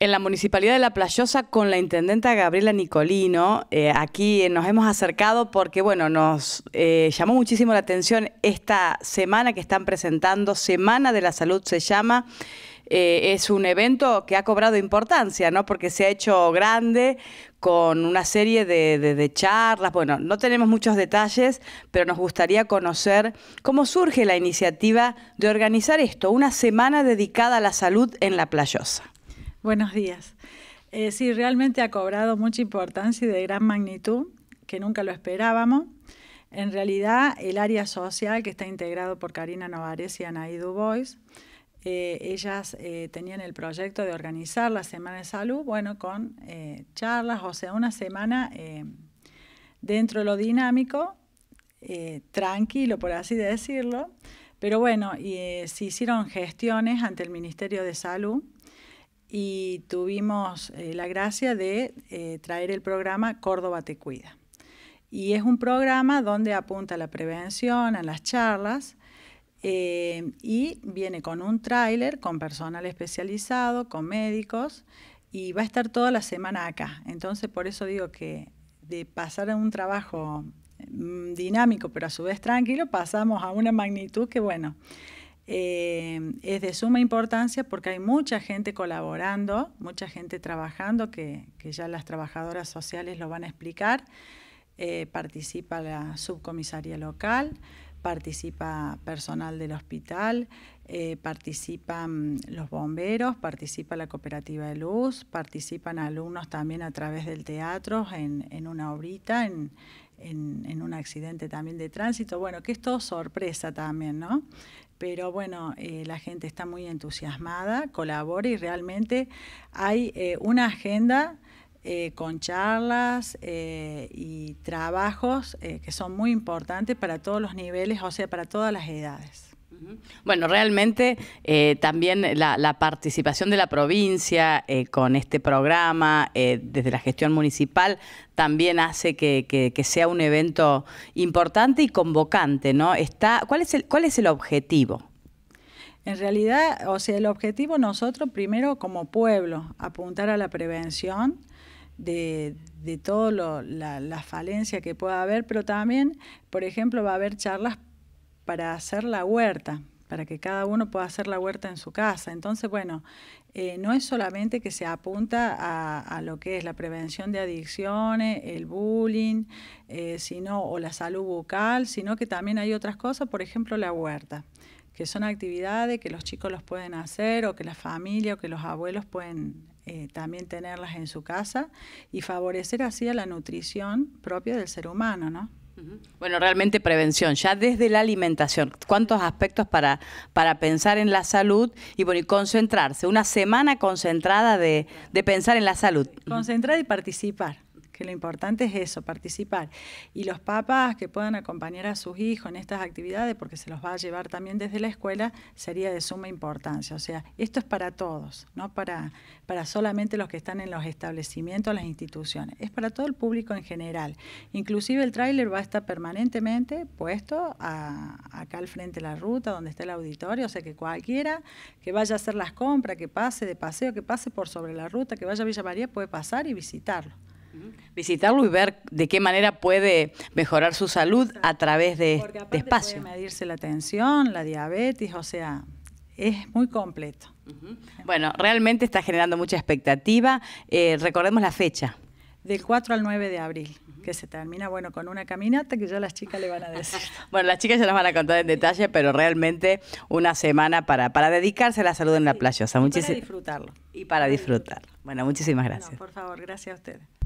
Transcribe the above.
en la Municipalidad de La Playosa con la Intendenta Gabriela Nicolino. Eh, aquí eh, nos hemos acercado porque, bueno, nos eh, llamó muchísimo la atención esta semana que están presentando, Semana de la Salud se llama. es un evento que ha cobrado importancia, ¿no? Porque se ha hecho grande con una serie de, charlas. Bueno, no tenemos muchos detalles, pero nos gustaría conocer cómo surge la iniciativa de organizar esto, una semana dedicada a la salud en la playosa. Buenos días. Eh, sí, realmente ha cobrado mucha importancia y de gran magnitud, que nunca lo esperábamos. En realidad, el área social que está integrado por Karina Novares y Anaí Dubois, eh, ellas eh, tenían el proyecto de organizar la Semana de Salud, bueno, con eh, charlas, o sea, una semana dentro de lo dinámico, tranquilo, por así decirlo. Pero bueno, y, se hicieron gestiones ante el Ministerio de Salud y tuvimos eh, la gracia de eh, traer el programa Córdoba Te Cuida. Y es un programa donde apunta a la prevención, a las charlas, eh, y viene con un tráiler, con personal especializado, con médicos, y va a estar toda la semana acá. Entonces, por eso digo que de pasar a un trabajo mm, dinámico, pero a su vez tranquilo, pasamos a una magnitud que, bueno, Em, es de suma importancia porque hay mucha gente colaborando, mucha gente trabajando, que, ya las trabajadoras sociales lo van a explicar. Eh, participa la subcomisaría local, participa personal del hospital, eh, participan los bomberos, participa la cooperativa de luz, participan alumnos también a través del teatro en, una obrita, en, en, un accidente también de tránsito. Bueno, que es todo sorpresa también, ¿no? Pero bueno, eh, la gente está muy entusiasmada, colabora y realmente hay eh, una agenda eh, con charlas eh, y trabajos eh, que son muy importantes para todos los niveles, o sea, para todas las edades. Bueno, realmente también la, participación de la provincia con este programa desde la gestión municipal también hace que, que, sea un evento importante y convocante, ¿no? Está, ¿cuál, es el, ¿Cuál es el objetivo? En realidad, o sea, el objetivo nosotros primero como pueblo, apuntar a la prevención, de, de toda la, falencia que pueda haber, pero también, por ejemplo, va a haber charlas para hacer la huerta, para que cada uno pueda hacer la huerta en su casa. Entonces, bueno, eh, no es solamente que se apunta a, a, lo que es la prevención de adicciones, el bullying, eh, sino, o la salud bucal, sino que también hay otras cosas, por ejemplo, la huerta, que son actividades que los chicos los pueden hacer o que la familia o que los abuelos pueden eh, también tenerlas en su casa y favorecer así a la nutrición propia del ser humano, ¿no? Bueno, realmente prevención, ya desde la alimentación, cuántos aspectos para, para pensar en la salud y, bueno, concentrarse, una semana concentrada de, de pensar en la salud. concentrar y participar que lo importante es eso, participar. Y los papás que puedan acompañar a sus hijos en estas actividades, porque se los va a llevar también desde la escuela, sería de suma importancia. O sea, esto es para todos, no para, para solamente los que están en los establecimientos, las instituciones, es para todo el público en general. Inclusive el tráiler va a estar permanentemente puesto acá al frente de la ruta, donde está el auditorio, o sea que cualquiera que vaya a hacer las compras, que pase de paseo, que pase por sobre la ruta, que vaya a Villa María, puede pasar y visitarlo. Visitarlo y ver de qué manera puede mejorar su salud a través de, este espacio. Puede medirse la tensión, la diabetes, o sea, es muy completo. Bueno, realmente está generando mucha expectativa. Eh, recordemos la fecha. Del 4 al 9 de abril, que se termina, bueno, con una caminata que ya las chicas le van a decir. bueno, las chicas ya las van a contar en detalle, pero realmente una semana para, dedicarse a la salud en la playa. y para disfrutarlo. Y para, disfrutarlo. Bueno, muchísimas gracias. por favor, gracias a ustedes.